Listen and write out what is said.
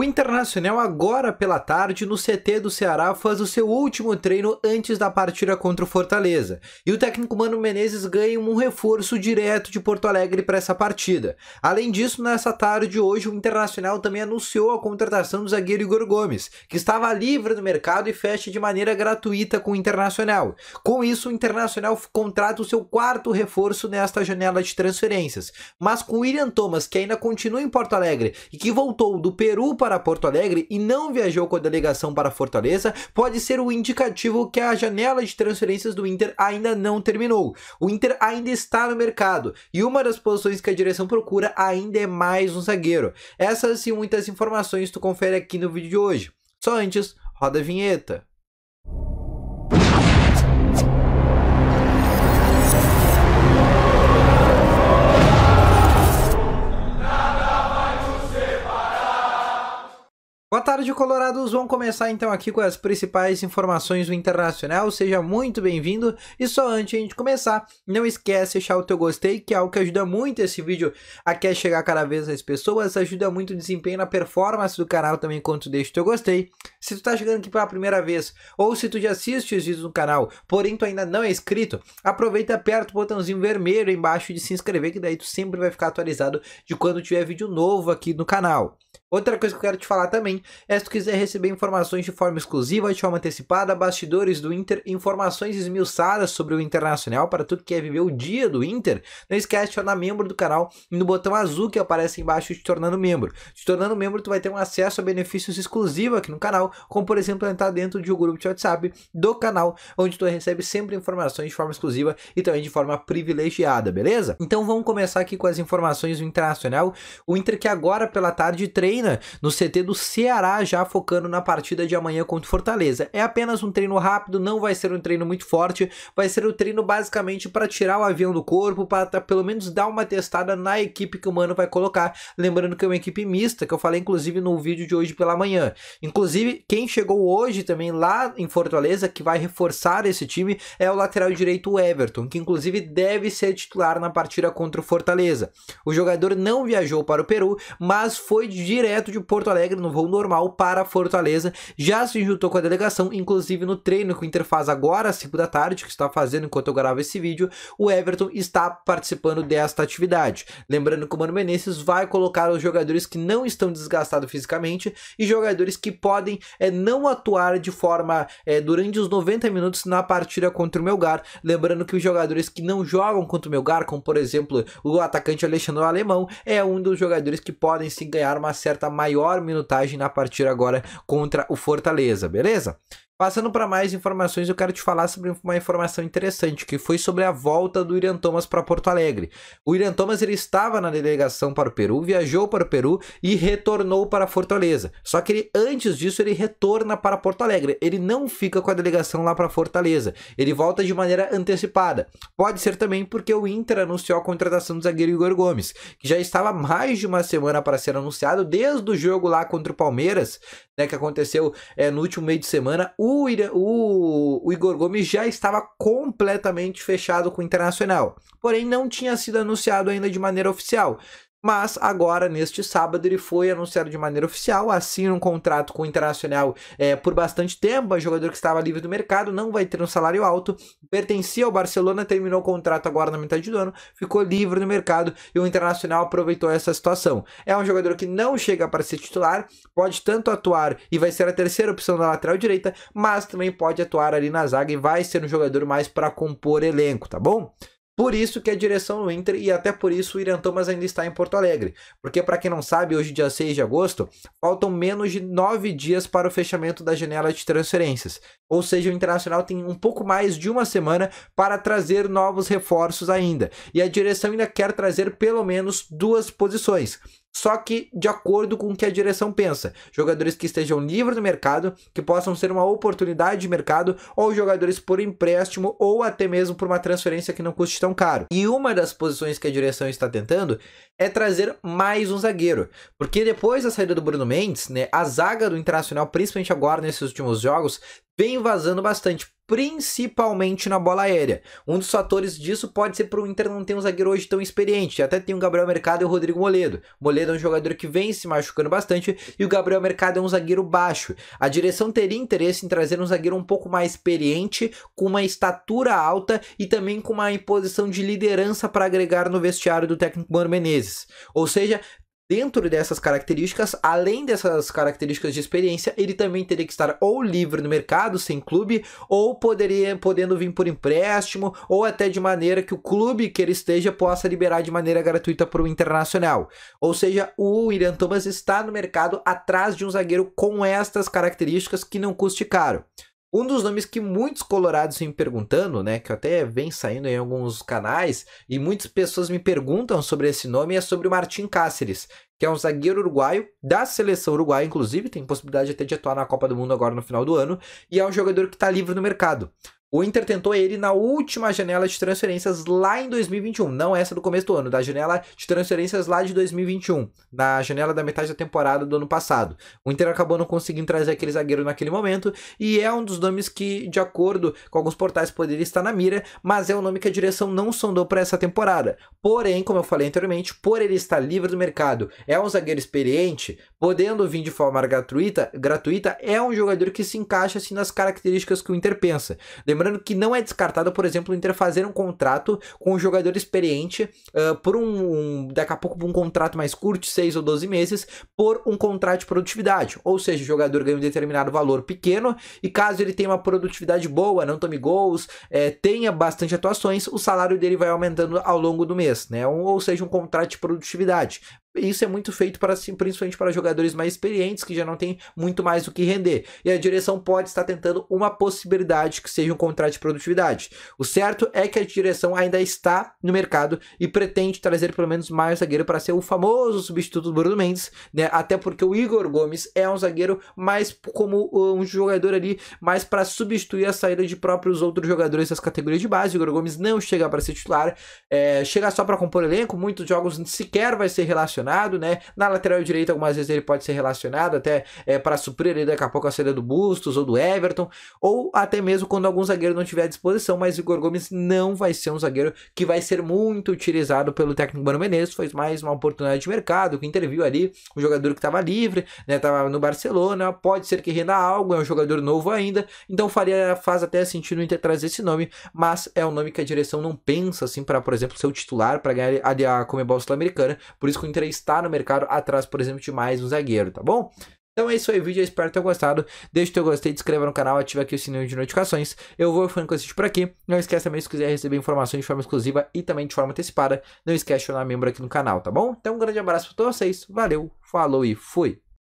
O Internacional agora pela tarde no CT do Ceará faz o seu último treino antes da partida contra o Fortaleza. E o técnico Mano Menezes ganha um reforço direto de Porto Alegre para essa partida. Além disso, nessa tarde hoje o Internacional também anunciou a contratação do zagueiro Igor Gomes, que estava livre no mercado e fecha de maneira gratuita com o Internacional. Com isso, o Internacional contrata o seu quarto reforço nesta janela de transferências. Mas com William Thomas, que ainda continua em Porto Alegre e que voltou do Peru para para Porto Alegre e não viajou com a delegação para Fortaleza pode ser o indicativo que a janela de transferências do Inter ainda não terminou. O Inter ainda está no mercado e uma das posições que a direção procura ainda é mais um zagueiro. Essas e muitas informações tu confere aqui no vídeo de hoje. Só antes, roda a vinheta. Boa tarde, Colorados. Vamos começar então aqui com as principais informações do Internacional. Seja muito bem-vindo. E só antes de a gente começar, não esquece de deixar o teu gostei, que é algo que ajuda muito esse vídeo a chegar cada vez mais pessoas, ajuda muito o desempenho na performance do canal também quando tu deixa o teu gostei. Se tu tá chegando aqui pela primeira vez, ou se tu já assiste os vídeos do canal, porém tu ainda não é inscrito, aproveita e aperta o botãozinho vermelho embaixo de se inscrever, que daí tu sempre vai ficar atualizado de quando tiver vídeo novo aqui no canal. Outra coisa que eu quero te falar também é se tu quiser receber informações de forma exclusiva, de forma antecipada, bastidores do Inter, informações esmiuçadas sobre o Internacional para tu que quer é viver o dia do Inter, não esquece de tornar membro do canal no botão azul que aparece embaixo de tornando membro. Te tornando membro, tu vai ter um acesso a benefícios exclusivos aqui no canal, como por exemplo entrar dentro de um grupo de WhatsApp do canal, onde tu recebe sempre informações de forma exclusiva e também de forma privilegiada, beleza? Então vamos começar aqui com as informações do Internacional. O Inter que agora pela tarde 3 treina no CT do Ceará, já focando na partida de amanhã contra o Fortaleza. É apenas um treino rápido, não vai ser um treino muito forte, vai ser um treino basicamente para tirar o avião do corpo, para pelo menos dar uma testada na equipe que o Mano vai colocar. Lembrando que é uma equipe mista, que eu falei inclusive no vídeo de hoje pela manhã. Inclusive, quem chegou hoje também lá em Fortaleza, que vai reforçar esse time, é o lateral direito Everton, que inclusive deve ser titular na partida contra o Fortaleza. O jogador não viajou para o Peru, mas foi direto direto de Porto Alegre no voo normal para Fortaleza. Já se juntou com a delegação, inclusive no treino que o Inter faz agora às 5 da tarde, que está fazendo enquanto eu gravo esse vídeo. O Everton está participando desta atividade. Lembrando que o Mano Menezes vai colocar os jogadores que não estão desgastados fisicamente e jogadores que podem é, não atuar de forma é, durante os 90 minutos na partida contra o Melgar. Lembrando que os jogadores que não jogam contra o Melgar, como por exemplo o atacante Alexandre Alemão, é um dos jogadores que podem sim ganhar uma certa certa maior minutagem na partida agora contra o Fortaleza, beleza? Passando para mais informações, eu quero te falar sobre uma informação interessante, que foi sobre a volta do William Thomas para Porto Alegre. O William Thomas ele estava na delegação para o Peru, viajou para o Peru e retornou para Fortaleza. Só que ele, antes disso ele retorna para Porto Alegre. Ele não fica com a delegação lá para Fortaleza. Ele volta de maneira antecipada. Pode ser também porque o Inter anunciou a contratação do zagueiro Igor Gomes, que já estava mais de uma semana para ser anunciado desde o jogo lá contra o Palmeiras, né, que aconteceu é, no último meio de semana. O o, o, o, Igor Gomes já estava completamente fechado com o Internacional. Porém, não tinha sido anunciado ainda de maneira oficial. Mas agora, neste sábado, ele foi anunciado de maneira oficial, assina um contrato com o Internacional é, por bastante tempo, é um jogador que estava livre do mercado, não vai ter um salário alto, pertencia ao Barcelona, terminou o contrato agora na metade do ano, ficou livre no mercado e o Internacional aproveitou essa situação. É um jogador que não chega para ser titular, pode tanto atuar e vai ser a terceira opção da lateral direita, mas também pode atuar ali na zaga e vai ser um jogador mais para compor elenco, tá bom? Por isso que a é direção do Inter e até por isso o Irã Thomas ainda está em Porto Alegre. Porque, para quem não sabe, hoje, dia 6 de agosto, faltam menos de 9 dias para o fechamento da janela de transferências. Ou seja, o Internacional tem um pouco mais de uma semana para trazer novos reforços ainda. E a direção ainda quer trazer pelo menos duas posições só que de acordo com o que a direção pensa. Jogadores que estejam livres no mercado, que possam ser uma oportunidade de mercado, ou jogadores por empréstimo, ou até mesmo por uma transferência que não custe tão caro. E uma das posições que a direção está tentando é trazer mais um zagueiro. Porque depois da saída do Bruno Mendes, né, a zaga do Internacional, principalmente agora nesses últimos jogos, vem vazando bastante principalmente na bola aérea. Um dos fatores disso pode ser para o Inter não ter um zagueiro hoje tão experiente. Até tem o Gabriel Mercado e o Rodrigo Moledo. Moledo é um jogador que vem se machucando bastante e o Gabriel Mercado é um zagueiro baixo. A direção teria interesse em trazer um zagueiro um pouco mais experiente, com uma estatura alta e também com uma posição de liderança para agregar no vestiário do técnico Mano Menezes. Ou seja, Dentro dessas características, além dessas características de experiência, ele também teria que estar ou livre no mercado, sem clube, ou poderia podendo vir por empréstimo, ou até de maneira que o clube que ele esteja possa liberar de maneira gratuita para o internacional. Ou seja, o William Thomas está no mercado atrás de um zagueiro com estas características que não custe caro. Um dos nomes que muitos colorados vêm perguntando, né, que até vem saindo em alguns canais, e muitas pessoas me perguntam sobre esse nome, é sobre o Martim Cáceres, que é um zagueiro uruguaio, da seleção uruguaia, inclusive, tem possibilidade até de atuar na Copa do Mundo agora no final do ano, e é um jogador que está livre no mercado. O Inter tentou ele na última janela de transferências lá em 2021, não essa do começo do ano, da janela de transferências lá de 2021, na janela da metade da temporada do ano passado. O Inter acabou não conseguindo trazer aquele zagueiro naquele momento e é um dos nomes que, de acordo com alguns portais, poderia estar na mira, mas é um nome que a direção não sondou para essa temporada. Porém, como eu falei anteriormente, por ele estar livre do mercado, é um zagueiro experiente, podendo vir de forma gratuita, gratuita é um jogador que se encaixa assim, nas características que o Inter pensa. Lembrando que não é descartado, por exemplo, o Inter fazer um contrato com um jogador experiente uh, por um, um, daqui a pouco, um contrato mais curto, 6 ou 12 meses, por um contrato de produtividade. Ou seja, o jogador ganha um determinado valor pequeno e caso ele tenha uma produtividade boa, não tome gols, é, tenha bastante atuações, o salário dele vai aumentando ao longo do mês, né? Um, ou seja, um contrato de produtividade isso é muito feito para assim, principalmente para jogadores mais experientes que já não tem muito mais o que render. E a direção pode estar tentando uma possibilidade que seja um contrato de produtividade. O certo é que a direção ainda está no mercado e pretende trazer pelo menos mais zagueiro para ser o famoso substituto do Bruno Mendes, né? Até porque o Igor Gomes é um zagueiro mais como uh, um jogador ali mais para substituir a saída de próprios outros jogadores das categorias de base. O Igor Gomes não chega para ser titular, é, chega só para compor elenco, muitos jogos sequer vai ser relacionado relacionado, né? Na lateral direita, algumas vezes ele pode ser relacionado até é, para suprir ali daqui a pouco a saída do Bustos ou do Everton, ou até mesmo quando algum zagueiro não tiver à disposição, mas Igor Gomes não vai ser um zagueiro que vai ser muito utilizado pelo técnico Mano Menezes, foi mais uma oportunidade de mercado, que interviu ali um jogador que estava livre, né, tava no Barcelona, pode ser que renda algo, é um jogador novo ainda, então faria faz até sentido Inter trazer esse nome, mas é um nome que a direção não pensa assim para, por exemplo, ser o titular para ganhar a, a Comebol Sul-Americana, por isso que o Inter está no mercado atrás, por exemplo, de mais um zagueiro, tá bom? Então é isso aí, vídeo. Eu espero ter gostado. Deixe o teu gostei, se inscreva no canal, ative aqui o sininho de notificações. Eu vou ficando com esse vídeo por aqui. Não esquece também, se quiser receber informações de forma exclusiva e também de forma antecipada, não esquece de tornar membro aqui no canal, tá bom? Então um grande abraço para todos vocês. Valeu, falou e fui!